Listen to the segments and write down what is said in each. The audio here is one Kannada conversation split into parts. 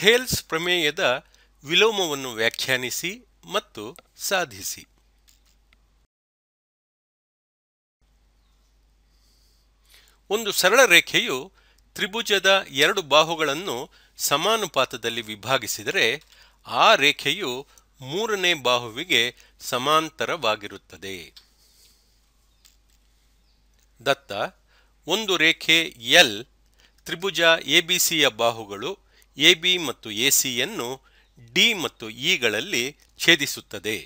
ಥೇಲ್ಸ್ ಪ್ರಮೇಯದ ವಿಲೋಮವನ್ನು ವ್ಯಾಖ್ಯಾನಿಸಿ ಮತ್ತು ಸಾಧಿಸಿ ಒಂದು ಸರಳ ರೇಖೆಯು ತ್ರಿಭುಜದ ಎರಡು ಬಾಹುಗಳನ್ನು ಸಮಾನುಪಾತದಲ್ಲಿ ವಿಭಾಗಿಸಿದರೆ ಆ ರೇಖೆಯು ಮೂರನೇ ಬಾಹುವಿಗೆ ಸಮಾಂತರವಾಗಿರುತ್ತದೆ ದತ್ತ ಒಂದು ರೇಖೆ ಎಲ್ ತ್ರಿಭುಜ ಎಬಿಸಿಯ ಬಾಹುಗಳು ಎ ಬಿ ಮತ್ತು ಎ ಸಿಯನ್ನು ಡಿ ಮತ್ತು ಇಗಳಲ್ಲಿ ಛೇದಿಸುತ್ತದೆ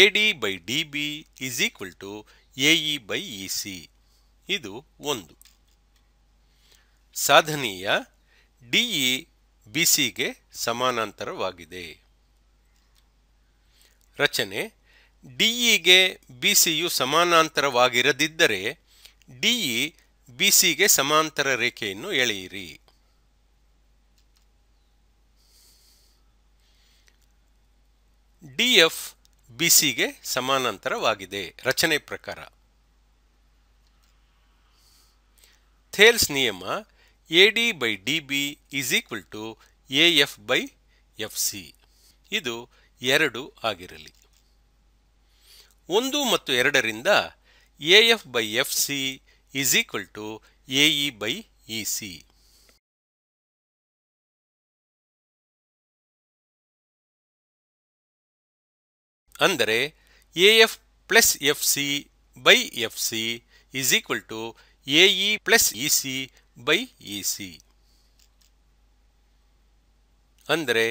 A D by D B is equal to A E by E C ಇದು ಒಂದು ಸಾಧನೀಯ ಡಿಇ ಬಿ ಸಿಗೆ ಸಮಾನಾಂತರವಾಗಿದೆ ರಚನೆ ಡಿಇಗೆ ಬಿ ಸಿಯು ಸಮಾನಾಂತರವಾಗಿರದಿದ್ದರೆ ಡಿಇ ಬಿ ಸಿಗೆ ಸಮಾಂತರ ರೇಖೆಯನ್ನು ಎಳೆಯಿರಿ ಡಿ ಎಫ್ ಬಿ ಸಿಗೆ ಸಮಾನಾಂತರವಾಗಿದೆ ರಚನೆ ಪ್ರಕಾರ ಥೇಲ್ಸ್ ನಿಯಮ A D by D B is equal to A F by F C ಇದು ಎರಡು ಆಗಿರಲಿ ಒಂದು ಮತ್ತು ಎರಡರಿಂದ A F by F C is equal to A E by E C ಅಂದರೆ A F plus F C by F C is equal to A E plus E C by E C ಅಂದರೆ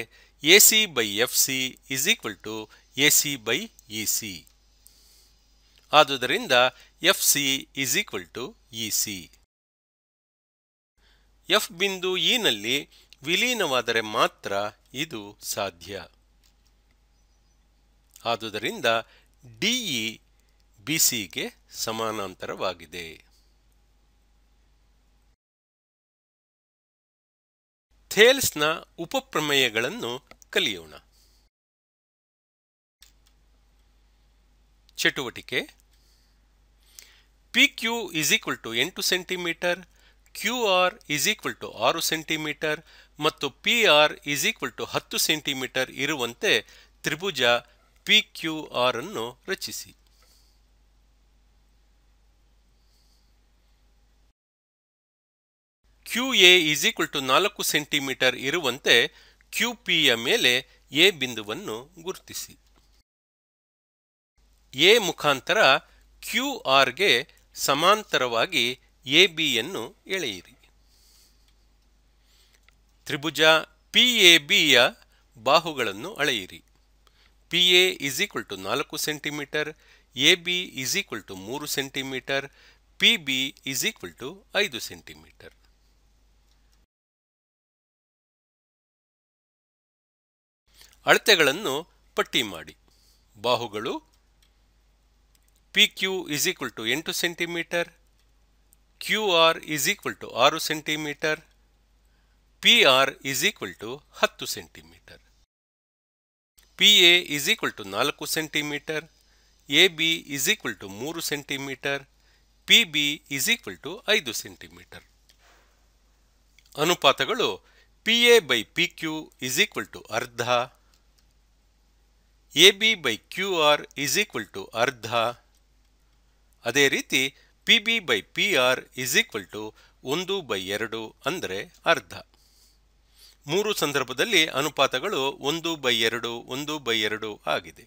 A C by F C is equal to A C by E C ಆದುದರಿಂದ F C is equal to E C F ಬಿಂದು ಇನಲ್ಲಿ e ವಿಲೀನವಾದರೆ ಮಾತ್ರ ಇದು ಸಾಧ್ಯ ಆದುದರಿಂದ ಡಿ ಇ ಬಿ ಸಿಗೆ ಸಮಾನಾಂತರವಾಗಿದೆ ಥೇಲ್ಸ್ನ ಉಪಪ್ರಮೇಯಗಳನ್ನು ಕಲಿಯೋಣ ಚಟುವಟಿಕೆ P Q is equal to ಎಂಟು centimetre Q R is equal to ಆರು ಸೆಂಟಿಮೀಟರ್ ಮತ್ತು P R is equal to ಹತ್ತು ಸೆಂಟಿಮೀಟರ್ ಇರುವಂತೆ ತ್ರಿಭುಜ ಪಿ ಕ್ಯೂ ಆರ್ ಅನ್ನು ರಚಿಸಿ Q A is equal to ನಾಲ್ಕು ಸೆಂಟಿಮೀಟರ್ ಇರುವಂತೆ ಕ್ಯೂ ಪಿಯ ಮೇಲೆ ಎ ಬಿಂದುವನ್ನು ಗುರುತಿಸಿ ಎ ಮುಖಾಂತರ ಕ್ಯೂ ಆರ್ಗೆ ಸಮಾಂತರವಾಗಿ ಎ ಬಿಯನ್ನು ಎಳೆಯಿರಿ ತ್ರಿಭುಜ ಪಿ ಎ ಬಿಯ ಬಾಹುಗಳನ್ನು ಅಳೆಯಿರಿ P A is equal to ನಾಲ್ಕು centimetre A B is equal to ಮೂರು centimetre P B is equal to ಐದು ಸೆಂಟಿಮೀಟರ್ ಅಳತೆಗಳನ್ನು ಪಟ್ಟಿ ಮಾಡಿ ಬಾಹುಗಳು P Q is equal to ಎಂಟು centimetre Q R is equal to ಆರು centimetre P R is equal to ಹತ್ತು centimetre P A is equal to ನಾಲ್ಕು centimetre A B is equal to ಮೂರು centimetre P B is equal to ಐದು ಸೆಂಟಿಮೀಟರ್ ಅನುಪಾತಗಳು P A by P Q is equal to ಅರ್ಧ A B by Q R is equal to ಅರ್ಧ ಅದೇ ರೀತಿ P B by P R is equal to ಒಂದು ಬೈ ಎರಡು ಅಂದರೆ ಅರ್ಧ ಮೂರು ಸಂದರ್ಭದಲ್ಲಿ ಅನುಪಾತಗಳು ಒಂದು ಬೈ ಎರಡು ಒಂದು ಬೈ ಎರಡು ಆಗಿದೆ